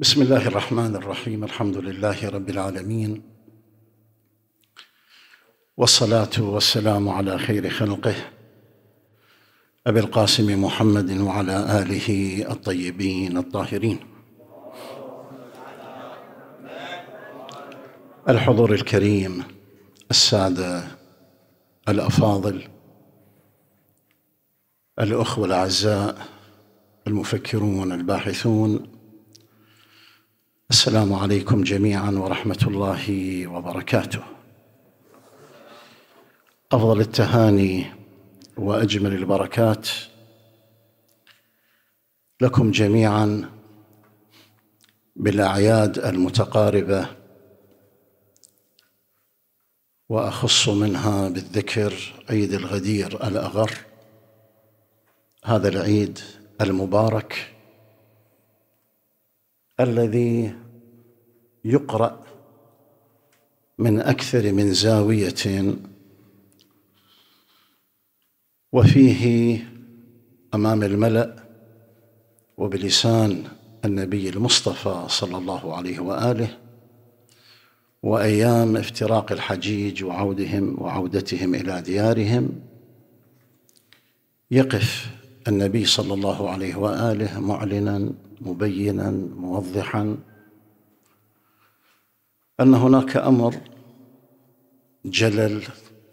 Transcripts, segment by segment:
بسم الله الرحمن الرحيم الحمد لله رب العالمين والصلاة والسلام على خير خلقه أبي القاسم محمد وعلى آله الطيبين الطاهرين الحضور الكريم السادة الأفاضل الأخوة الأعزاء المفكرون الباحثون السلام عليكم جميعا ورحمه الله وبركاته افضل التهاني واجمل البركات لكم جميعا بالاعياد المتقاربه واخص منها بالذكر عيد الغدير الاغر هذا العيد المبارك الذي يقرأ من أكثر من زاوية وفيه أمام الملأ وبلسان النبي المصطفى صلى الله عليه وآله وأيام افتراق الحجيج وعودهم وعودتهم إلى ديارهم يقف النبي صلى الله عليه واله معلنا مبينا موضحا ان هناك امر جلل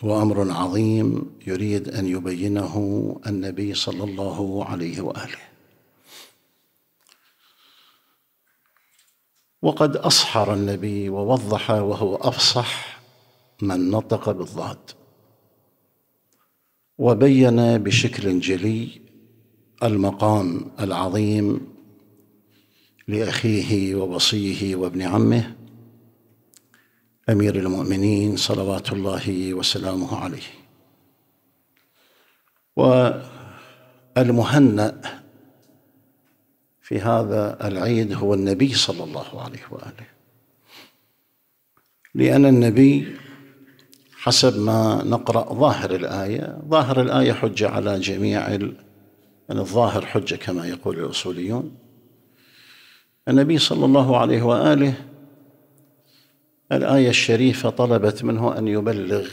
وامر عظيم يريد ان يبينه النبي صلى الله عليه واله وقد اصحر النبي ووضح وهو افصح من نطق بالضاد وبين بشكل جلي المقام العظيم لاخيه ووصيه وابن عمه امير المؤمنين صلوات الله وسلامه عليه والمهنأ في هذا العيد هو النبي صلى الله عليه واله لان النبي حسب ما نقرا ظاهر الايه ظاهر الايه حجه على جميع يعني الظاهر حجة كما يقول الأصوليون النبي صلى الله عليه وآله الآية الشريفة طلبت منه أن يبلغ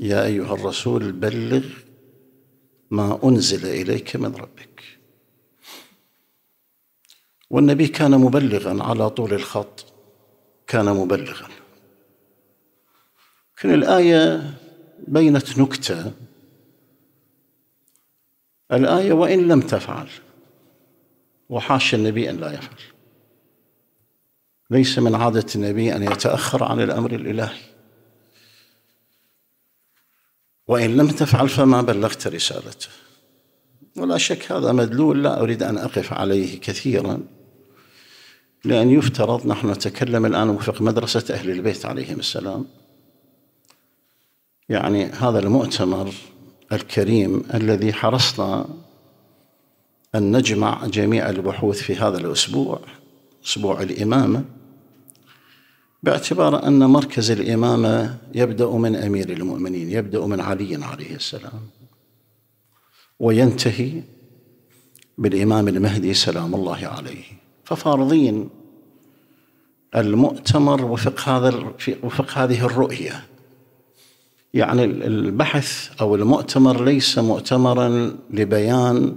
يا أيها الرسول بلغ ما أنزل إليك من ربك والنبي كان مبلغا على طول الخط كان مبلغا لكن الآية بينت نكته الآية وإن لم تفعل وحاش النبي أن لا يفعل ليس من عادة النبي أن يتأخر عن الأمر الإلهي وإن لم تفعل فما بلغت رسالته ولا شك هذا مدلول لا أريد أن أقف عليه كثيرا لأن يفترض نحن نتكلم الآن وفق مدرسة أهل البيت عليهم السلام يعني هذا المؤتمر الكريم الذي حرصنا أن نجمع جميع البحوث في هذا الأسبوع أسبوع الإمامة باعتبار أن مركز الإمامة يبدأ من أمير المؤمنين يبدأ من علي عليه السلام وينتهي بالإمام المهدي سلام الله عليه ففارضين المؤتمر وفق هذا وفق هذه الرؤيه يعني البحث او المؤتمر ليس مؤتمرا لبيان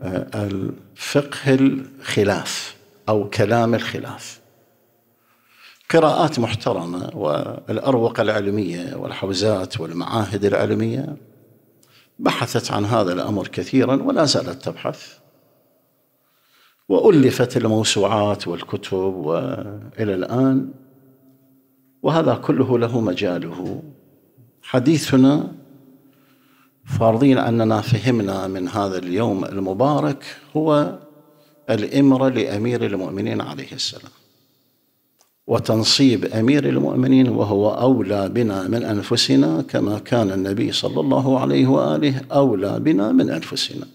آه، الفقه الخلاف او كلام الخلاف قراءات محترمه والاروقه العلميه والحوزات والمعاهد العلميه بحثت عن هذا الامر كثيرا ولا زالت تبحث والفت الموسوعات والكتب والى الان وهذا كله له مجاله حديثنا فارضين أننا فهمنا من هذا اليوم المبارك هو الامر لأمير المؤمنين عليه السلام وتنصيب أمير المؤمنين وهو أولى بنا من أنفسنا كما كان النبي صلى الله عليه وآله أولى بنا من أنفسنا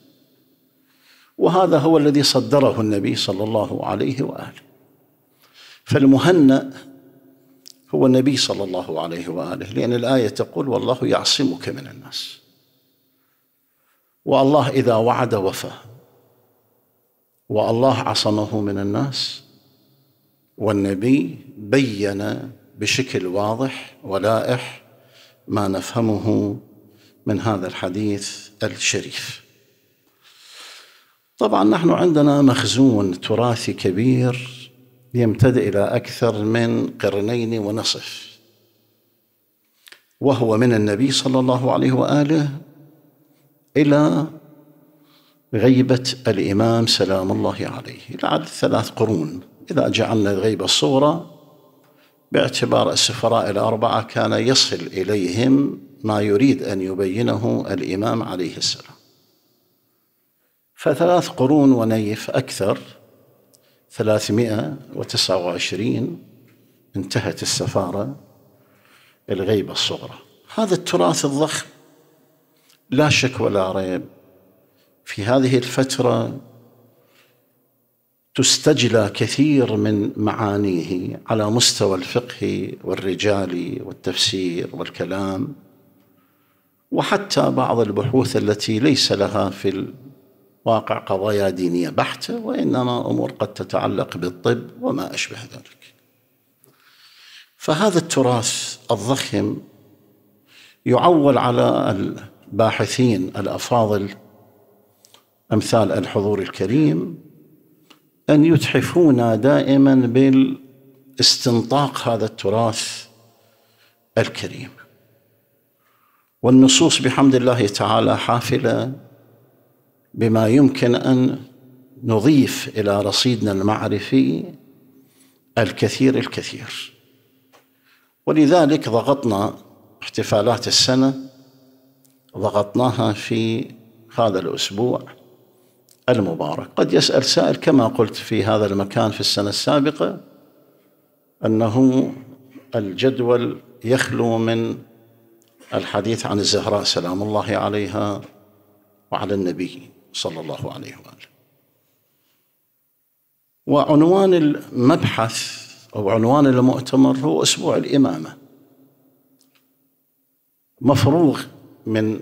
وهذا هو الذي صدره النبي صلى الله عليه وآله فالمهنأ هو النبي صلى الله عليه واله لان الايه تقول والله يعصمك من الناس والله اذا وعد وفى والله عصمه من الناس والنبي بين بشكل واضح ولائح ما نفهمه من هذا الحديث الشريف طبعا نحن عندنا مخزون تراثي كبير يمتد إلى أكثر من قرنين ونصف وهو من النبي صلى الله عليه وآله إلى غيبة الإمام سلام الله عليه لعد ثلاث قرون إذا جعلنا الغيبة الصغرى باعتبار السفراء الأربعة كان يصل إليهم ما يريد أن يبينه الإمام عليه السلام فثلاث قرون ونيف أكثر 329 انتهت السفارة الغيبة الصغرى هذا التراث الضخم لا شك ولا ريب في هذه الفترة تستجلى كثير من معانيه على مستوى الفقه والرجال والتفسير والكلام وحتى بعض البحوث التي ليس لها في واقع قضايا دينية بحتة وإنما أمور قد تتعلق بالطب وما أشبه ذلك فهذا التراث الضخم يعول على الباحثين الأفاضل أمثال الحضور الكريم أن يتحفونا دائما بالاستنطاق هذا التراث الكريم والنصوص بحمد الله تعالى حافله بما يمكن ان نضيف الى رصيدنا المعرفي الكثير الكثير ولذلك ضغطنا احتفالات السنه ضغطناها في هذا الاسبوع المبارك قد يسال سائل كما قلت في هذا المكان في السنه السابقه انه الجدول يخلو من الحديث عن الزهراء سلام الله عليها وعلى النبي صلى الله عليه واله وعنوان المبحث او عنوان المؤتمر هو اسبوع الامامه مفروغ من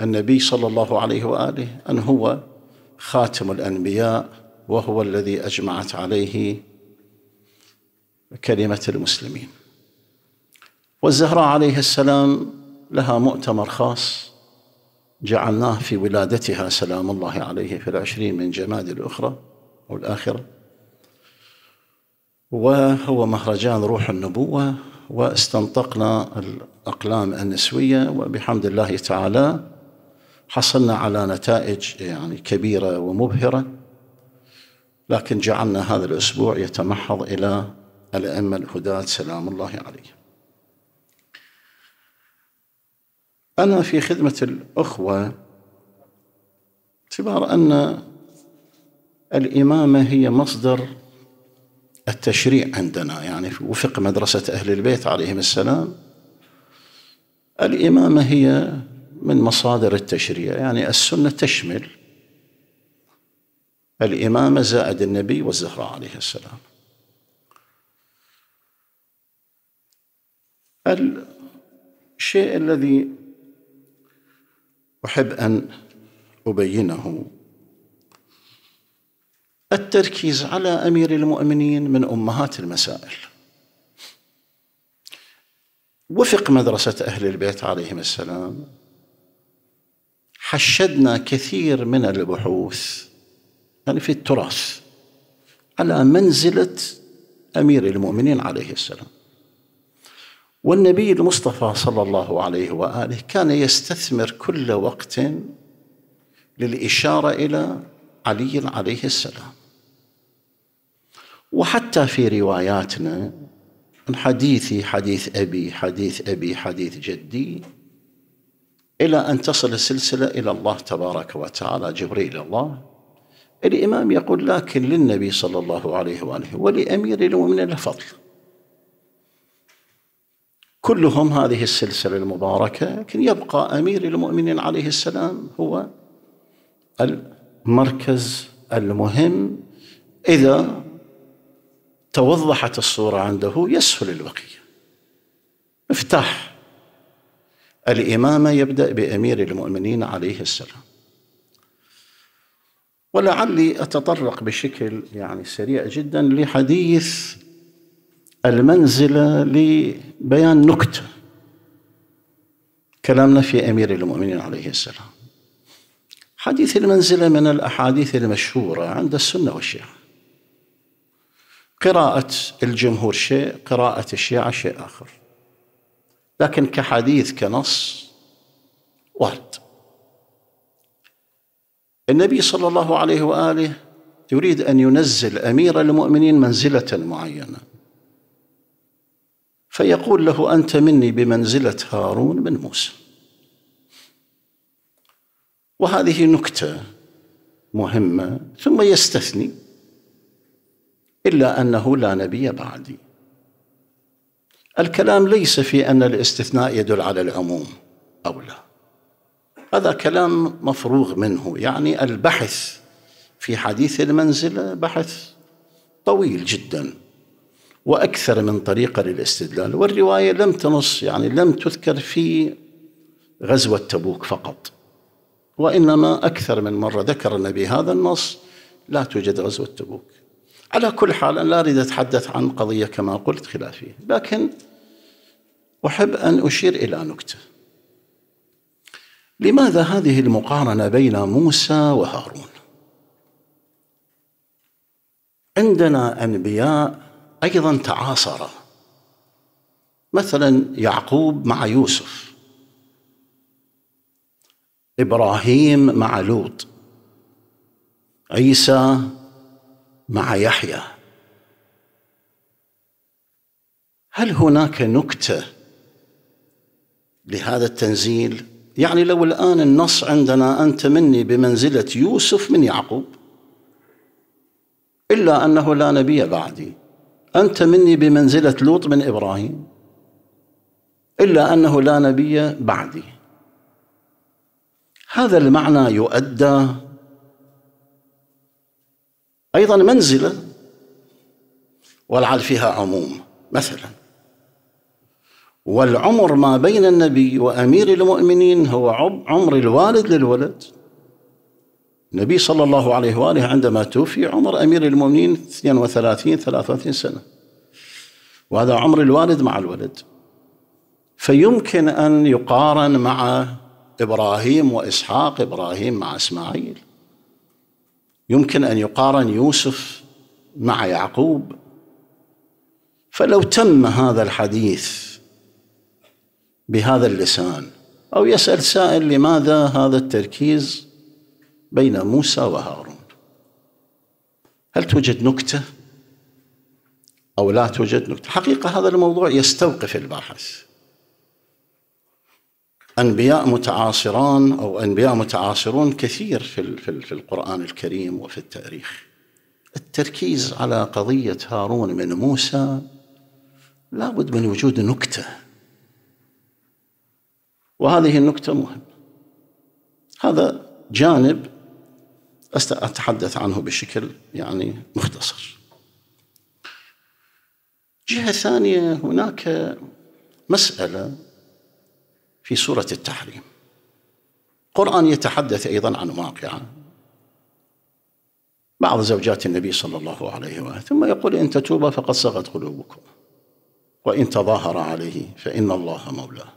النبي صلى الله عليه واله ان هو خاتم الانبياء وهو الذي اجمعت عليه كلمه المسلمين والزهراء عليه السلام لها مؤتمر خاص جعلناه في ولادتها سلام الله عليه في العشرين من جماد الأخرى أو الآخرة وهو مهرجان روح النبوة واستنطقنا الأقلام النسوية وبحمد الله تعالى حصلنا على نتائج يعني كبيرة ومبهرة لكن جعلنا هذا الأسبوع يتمحض إلى الأئمة الهداة سلام الله عليهم أنا في خدمة الأخوة اعتبار أن الإمامة هي مصدر التشريع عندنا يعني وفق مدرسة أهل البيت عليهم السلام الإمامة هي من مصادر التشريع يعني السنة تشمل الإمامة زائد النبي والزهراء عليه السلام الشيء الذي أحب أن أبينه التركيز على أمير المؤمنين من أمهات المسائل وفق مدرسة أهل البيت عليهم السلام حشدنا كثير من البحوث يعني في التراث على منزلة أمير المؤمنين عليه السلام والنبي المصطفى صلى الله عليه واله كان يستثمر كل وقت للاشاره الى علي عليه السلام وحتى في رواياتنا من حديثي حديث ابي حديث ابي حديث جدي الى ان تصل السلسله الى الله تبارك وتعالى جبريل الله الامام يقول لكن للنبي صلى الله عليه واله ولامير المؤمنين الفضل كلهم هذه السلسله المباركه لكن يبقى امير المؤمنين عليه السلام هو المركز المهم اذا توضحت الصوره عنده يسهل البقيه مفتاح الامامه يبدا بامير المؤمنين عليه السلام ولعلي اتطرق بشكل يعني سريع جدا لحديث المنزلة لبيان نكتة كلامنا في أمير المؤمنين عليه السلام حديث المنزلة من الأحاديث المشهورة عند السنة والشيعة قراءة الجمهور شيء قراءة الشيعة شيء آخر لكن كحديث كنص وارد النبي صلى الله عليه وآله يريد أن ينزل أمير المؤمنين منزلة معينة فيقول له انت مني بمنزله هارون من موسى وهذه نكته مهمه ثم يستثني الا انه لا نبي بعدي الكلام ليس في ان الاستثناء يدل على العموم او لا هذا كلام مفروغ منه يعني البحث في حديث المنزله بحث طويل جدا وأكثر من طريقة للاستدلال والرواية لم تنص يعني لم تذكر في غزوة تبوك فقط وإنما أكثر من مرة ذكر النبي هذا النص لا توجد غزوة تبوك على كل حال أنا لا أريد أتحدث عن قضية كما قلت خلافية لكن أحب أن أشير إلى نكتة لماذا هذه المقارنة بين موسى وهارون عندنا أنبياء ايضا تعاصر مثلا يعقوب مع يوسف ابراهيم مع لوط عيسى مع يحيى هل هناك نكته لهذا التنزيل يعني لو الان النص عندنا انت مني بمنزله يوسف من يعقوب الا انه لا نبي بعدي أنت مني بمنزلة لوط من إبراهيم إلا أنه لا نبي بعدي هذا المعنى يؤدى أيضا منزلة والعل فيها عموم مثلا والعمر ما بين النبي وأمير المؤمنين هو عمر الوالد للولد النبي صلى الله عليه وآله عندما توفي عمر أمير المؤمنين 32 33 سنة وهذا عمر الوالد مع الولد فيمكن أن يقارن مع إبراهيم وإسحاق إبراهيم مع إسماعيل يمكن أن يقارن يوسف مع يعقوب فلو تم هذا الحديث بهذا اللسان أو يسأل سائل لماذا هذا التركيز بين موسى وهارون هل توجد نكته او لا توجد نكته حقيقه هذا الموضوع يستوقف الباحث انبياء متعاصران او انبياء متعاصرون كثير في في القران الكريم وفي التاريخ التركيز على قضيه هارون من موسى لابد من وجود نكته وهذه النكته مهمه هذا جانب أتحدث عنه بشكل يعني مختصر جهة ثانية هناك مسألة في سورة التحريم القرآن يتحدث أيضا عن واقعة بعض زوجات النبي صلى الله عليه وآله ثم يقول إن تتوبا فقد صغت قلوبكم وإن تظاهر عليه فإن الله مولاه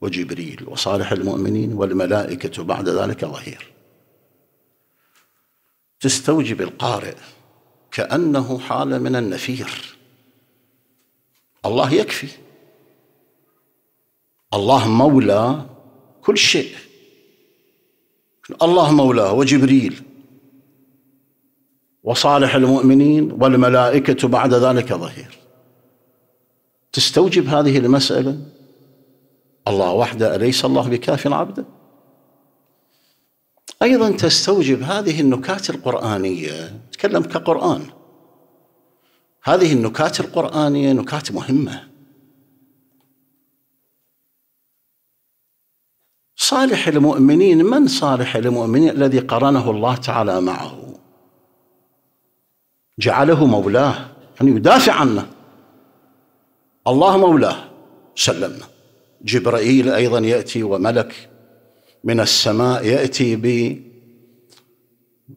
وجبريل وصالح المؤمنين والملائكة بعد ذلك ظهير تستوجب القارئ كأنه حالة من النفير الله يكفي الله مولى كل شيء الله مولاه وجبريل وصالح المؤمنين والملائكة بعد ذلك ظهير تستوجب هذه المسألة الله وحده أليس الله بكاف عبده أيضا تستوجب هذه النكات القرآنية تكلم كقرآن هذه النكات القرآنية نكات مهمة صالح المؤمنين من صالح المؤمنين الذي قرنه الله تعالى معه جعله مولاه يعني يدافع عنه الله مولاه سلمنا جبرائيل أيضا يأتي وملك من السماء ياتي ب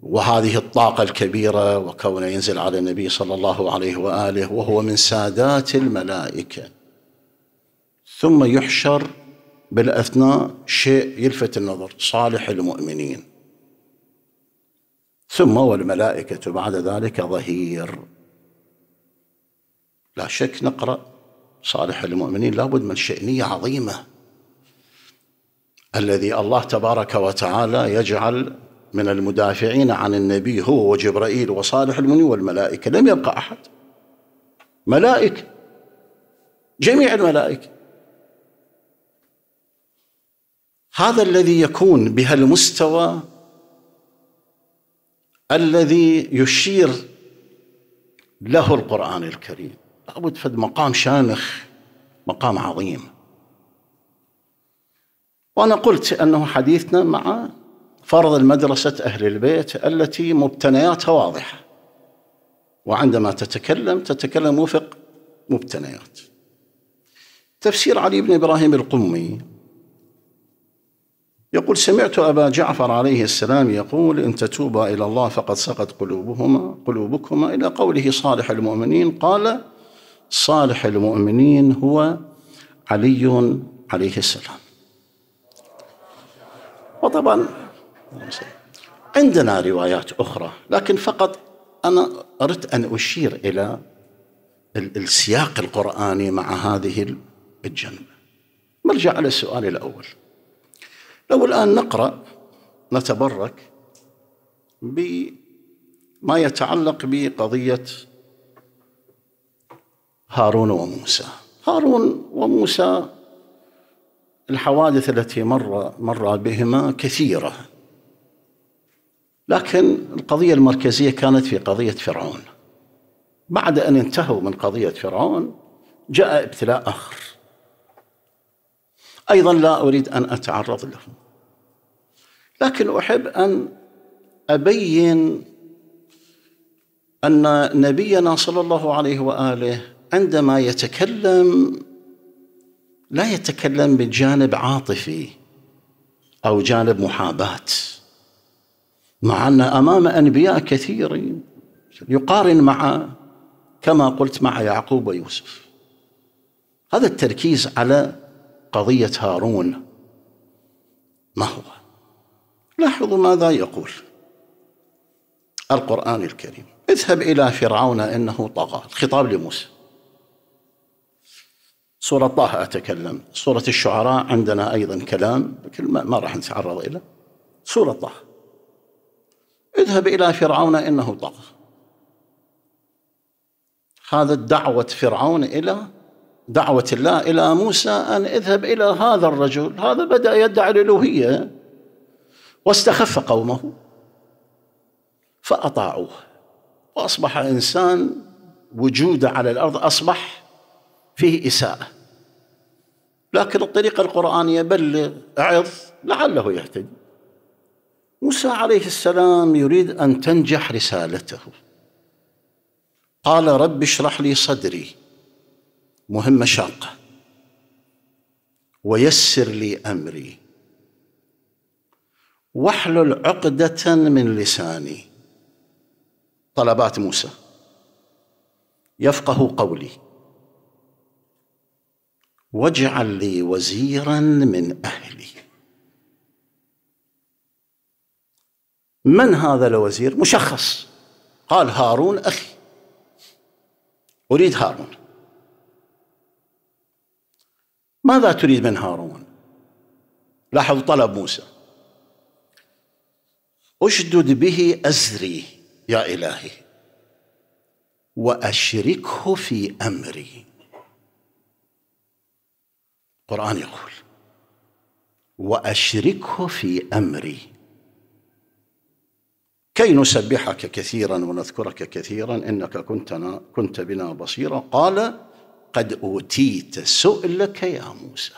وهذه الطاقه الكبيره وكونه ينزل على النبي صلى الله عليه واله وهو من سادات الملائكه ثم يحشر بالاثناء شيء يلفت النظر صالح المؤمنين ثم والملائكه بعد ذلك ظهير لا شك نقرا صالح المؤمنين لابد من شأنية عظيمة الذي الله تبارك وتعالى يجعل من المدافعين عن النبي هو وجبرائيل وصالح المني والملائكة لم يبقى أحد ملائكة جميع الملائكة هذا الذي يكون بهالمستوى الذي يشير له القرآن الكريم لابد فد مقام شامخ مقام عظيم وأنا قلت أنه حديثنا مع فرض المدرسة أهل البيت التي مبتنياتها واضحة وعندما تتكلم تتكلم وفق مبتنيات تفسير علي بن إبراهيم القمي يقول سمعت أبا جعفر عليه السلام يقول إن تتوبا إلى الله فقد سقت قلوبهما قلوبكما إلى قوله صالح المؤمنين قال صالح المؤمنين هو علي عليه السلام وطبعا عندنا روايات أخرى لكن فقط أنا أردت أن أشير إلى السياق القرآني مع هذه الجنبة نرجع على السؤال الأول لو الآن نقرأ نتبرك بما يتعلق بقضية هارون وموسى هارون وموسى الحوادث التي مر مر بهما كثيره لكن القضيه المركزيه كانت في قضيه فرعون بعد ان انتهوا من قضيه فرعون جاء ابتلاء اخر ايضا لا اريد ان اتعرض له لكن احب ان ابين ان نبينا صلى الله عليه واله عندما يتكلم لا يتكلم بجانب عاطفي او جانب محاباه مع ان امام انبياء كثيرين يقارن مع كما قلت مع يعقوب ويوسف هذا التركيز على قضيه هارون ما هو لاحظوا ماذا يقول القران الكريم اذهب الى فرعون انه طغى الخطاب لموسى سورة طه أتكلم سورة الشعراء عندنا أيضا كلام ما راح نتعرض إلى سورة طه اذهب إلى فرعون إنه طغى هذا دعوة فرعون إلى دعوة الله إلى موسى أن اذهب إلى هذا الرجل هذا بدأ يدعي الألوهية واستخف قومه فأطاعوه وأصبح إنسان وجوده على الأرض أصبح فيه إساءة لكن الطريقة القرآنية بلغ أعظ لعله يهتدي موسى عليه السلام يريد أن تنجح رسالته قال رب اشرح لي صدري مهمة شاقة ويسر لي أمري واحلل عقدة من لساني طلبات موسى يفقه قولي واجعل لي وزيرا من اهلي من هذا الوزير مشخص قال هارون اخي اريد هارون ماذا تريد من هارون لاحظ طلب موسى اشدد به ازري يا الهي واشركه في امري القرآن يقول وأشركه في أمري كي نسبحك كثيرا ونذكرك كثيرا إنك كنت, كنت بنا بصيرا قال قد أوتيت سؤلك يا موسى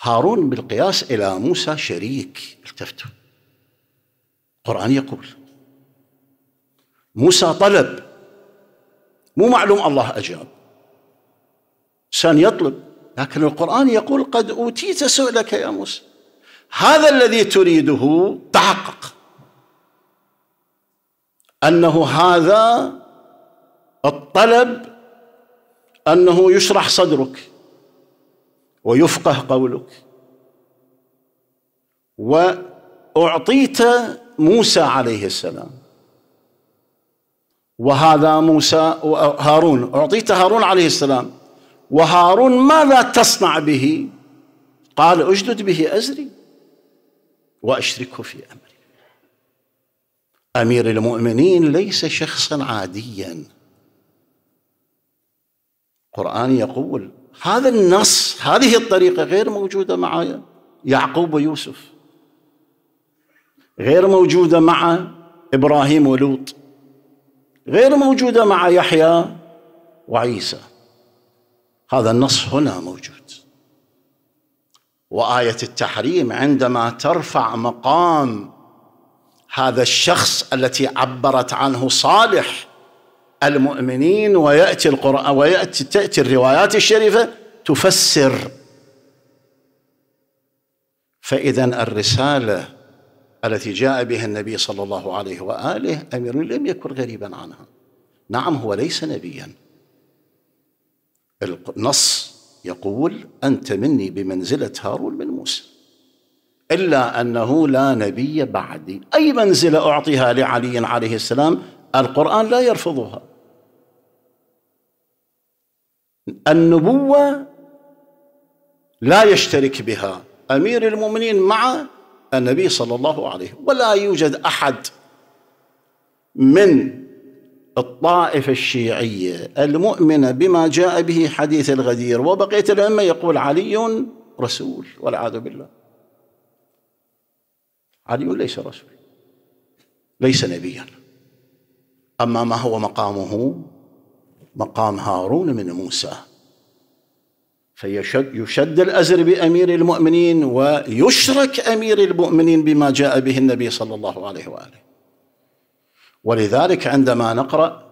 هارون بالقياس إلى موسى شريك التفتوا القرآن يقول موسى طلب مو معلوم الله أجاب الإنسان يطلب لكن القرآن يقول قد أوتيت سؤلك يا موسى هذا الذي تريده تحقق أنه هذا الطلب أنه يشرح صدرك ويفقه قولك وأعطيت موسى عليه السلام وهذا موسى وهارون أعطيت هارون عليه السلام وهارون ماذا تصنع به قال أجدد به أزري وأشركه في أمري أمير المؤمنين ليس شخصا عاديا القرآن يقول هذا النص هذه الطريقة غير موجودة مع يعقوب ويوسف غير موجودة مع إبراهيم ولوط غير موجودة مع يحيى وعيسى هذا النص هنا موجود وآية التحريم عندما ترفع مقام هذا الشخص التي عبرت عنه صالح المؤمنين ويأتي القرآن ويأتي تأتي الروايات الشريفة تفسر فإذا الرسالة التي جاء بها النبي صلى الله عليه وآله أمير لم يكن غريبا عنها نعم هو ليس نبيا النص يقول أنت مني بمنزلة هارون من موسى إلا أنه لا نبي بعدي أي منزلة أعطيها لعلي عليه السلام القرآن لا يرفضها النبوة لا يشترك بها أمير المؤمنين مع النبي صلى الله عليه ولا يوجد أحد من الطائفة الشيعية المؤمنة بما جاء به حديث الغدير وبقية الأمة يقول علي رسول والعياذ بالله علي ليس رسول ليس نبيا أما ما هو مقامه مقام هارون من موسى فيشد يشد الأزر بأمير المؤمنين ويشرك أمير المؤمنين بما جاء به النبي صلى الله عليه وآله ولذلك عندما نقرأ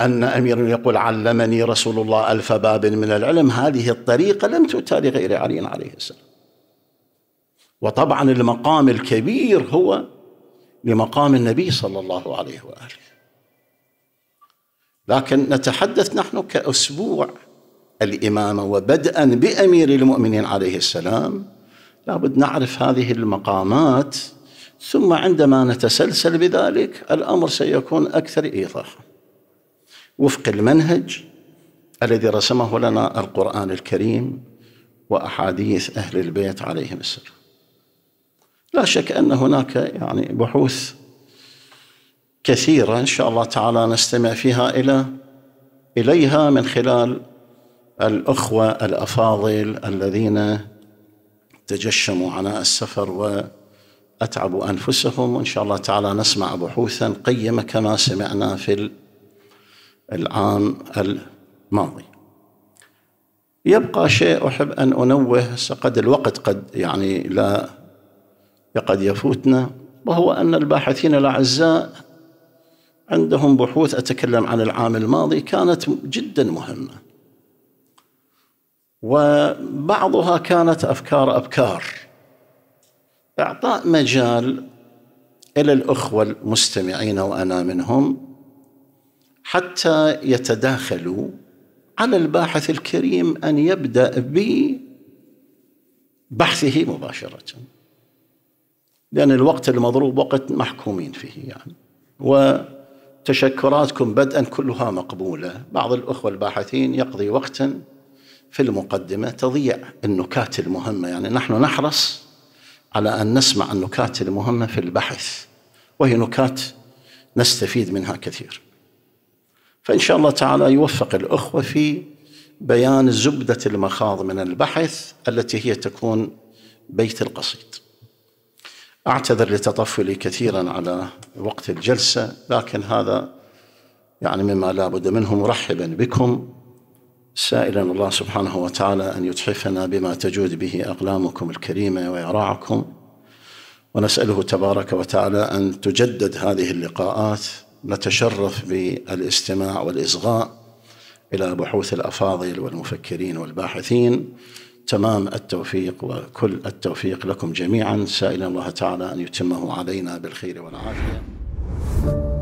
أن أمير يقول علمني رسول الله ألف باب من العلم هذه الطريقة لم تؤتى لغير علي عليه السلام وطبعا المقام الكبير هو لمقام النبي صلى الله عليه وآله لكن نتحدث نحن كأسبوع الإمامة وبدءا بأمير المؤمنين عليه السلام لابد نعرف هذه المقامات ثم عندما نتسلسل بذلك الامر سيكون اكثر ايضاحا وفق المنهج الذي رسمه لنا القران الكريم واحاديث اهل البيت عليهم السلام لا شك ان هناك يعني بحوث كثيره ان شاء الله تعالى نستمع فيها الى اليها من خلال الاخوه الافاضل الذين تجشموا عناء السفر و أتعبوا أنفسهم وإن شاء الله تعالى نسمع بحوثا قيمة كما سمعنا في العام الماضي يبقى شيء أحب أن أنوه قد الوقت قد يعني لا قد يفوتنا وهو أن الباحثين الأعزاء عندهم بحوث أتكلم عن العام الماضي كانت جدا مهمة وبعضها كانت أفكار أبكار اعطاء مجال الى الاخوه المستمعين وانا منهم حتى يتداخلوا على الباحث الكريم ان يبدا ببحثه مباشره لان الوقت المضروب وقت محكومين فيه يعني وتشكراتكم بدءا كلها مقبوله بعض الاخوه الباحثين يقضي وقتا في المقدمه تضيع النكات المهمه يعني نحن نحرص على أن نسمع النكات المهمة في البحث وهي نكات نستفيد منها كثير فإن شاء الله تعالى يوفق الأخوة في بيان زبدة المخاض من البحث التي هي تكون بيت القصيد أعتذر لتطفلي كثيرا على وقت الجلسة لكن هذا يعني مما لا بد منه مرحبا بكم سائلا الله سبحانه وتعالى ان يتحفنا بما تجود به اقلامكم الكريمه ويراعكم ونساله تبارك وتعالى ان تجدد هذه اللقاءات نتشرف بالاستماع والاصغاء الى بحوث الافاضل والمفكرين والباحثين تمام التوفيق وكل التوفيق لكم جميعا سائلا الله تعالى ان يتمه علينا بالخير والعافيه